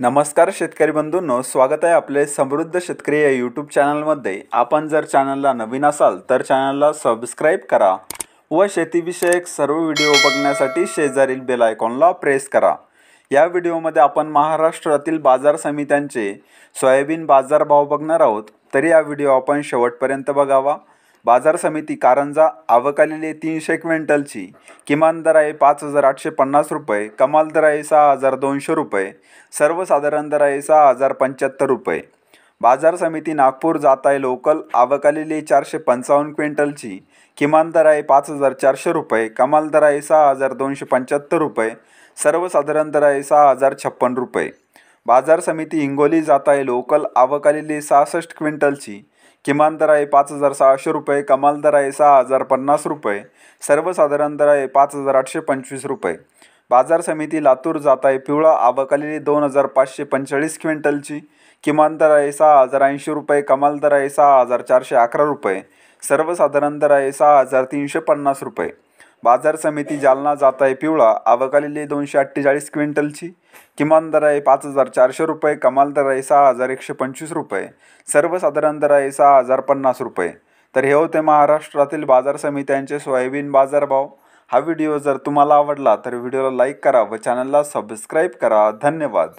नमस्कार शेतकरी बंधूंनो स्वागत आहे आपले समृद्ध शेतकरी या यूट्यूब चॅनलमध्ये आपण जर चॅनलला नवीन असाल तर चॅनलला सबस्क्राईब करा व शेतीविषयक सर्व व्हिडिओ बघण्यासाठी शेजारील बेल आयकॉनला प्रेस करा या व्हिडिओमध्ये आपण महाराष्ट्रातील बाजार समित्यांचे सोयाबीन बाजारभाव बघणार आहोत तरी या व्हिडिओ आपण शेवटपर्यंत बघावा बाजार समिती कारंजा आवकालेली तीनशे क्विंटलची किमान दर आहे पाच हजार आठशे पन्नास रुपये कमाल दर आहे सहा हजार दोनशे रुपये सर्वसाधारण दर आहे सहा हजार पंच्याहत्तर रुपये बाजार समिती नागपूर जात आहे लोकल आवकालेली चारशे पंचावन्न क्विंटलची किमान दर आहे पाच हजार चारशे रुपये कमाल दर आहे सहा हजार दोनशे पंच्याहत्तर रुपये सर्वसाधारण दर आहे सहा हजार छप्पन रुपये बाजार समिती हिंगोली जात आहे लोकल आवकालेली सहासष्ट क्विंटलची किमान दर आहे पाच हजार सहाशे रुपये कमाल दर आहे सहा हजार पन्नास रुपये सर्वसाधारण दर आहे पाच हजार आठशे पंचवीस रुपये बाजार समिती लातूर जात आहे पिवळा आवकलेली दोन हजार पाचशे पंचेचाळीस क्विंटलची किमान दर आहे सहा हजार ऐंशी रुपये कमाल दर आहे सहा हजार चारशे अकरा रुपये सर्वसाधारण दर आहे सहा हजार तीनशे पन्नास रुपये बाजार समिती जालना जात आहे पिवळा आवक दोनशे अठ्ठेचाळीस क्विंटलची किमान दर आहे पाच हजार चारशे रुपये कमाल दर आहे सहा हजार एकशे पंचवीस रुपये सर्वसाधारण दर आहे सहा हजार पन्नास रुपये तर हे होते महाराष्ट्रातील बाजार समित्यांचे सोयाबीन बाजारभाव हा व्हिडिओ जर तुम्हाला आवडला तर व्हिडिओला लाईक करा व चॅनलला सबस्क्राईब करा धन्यवाद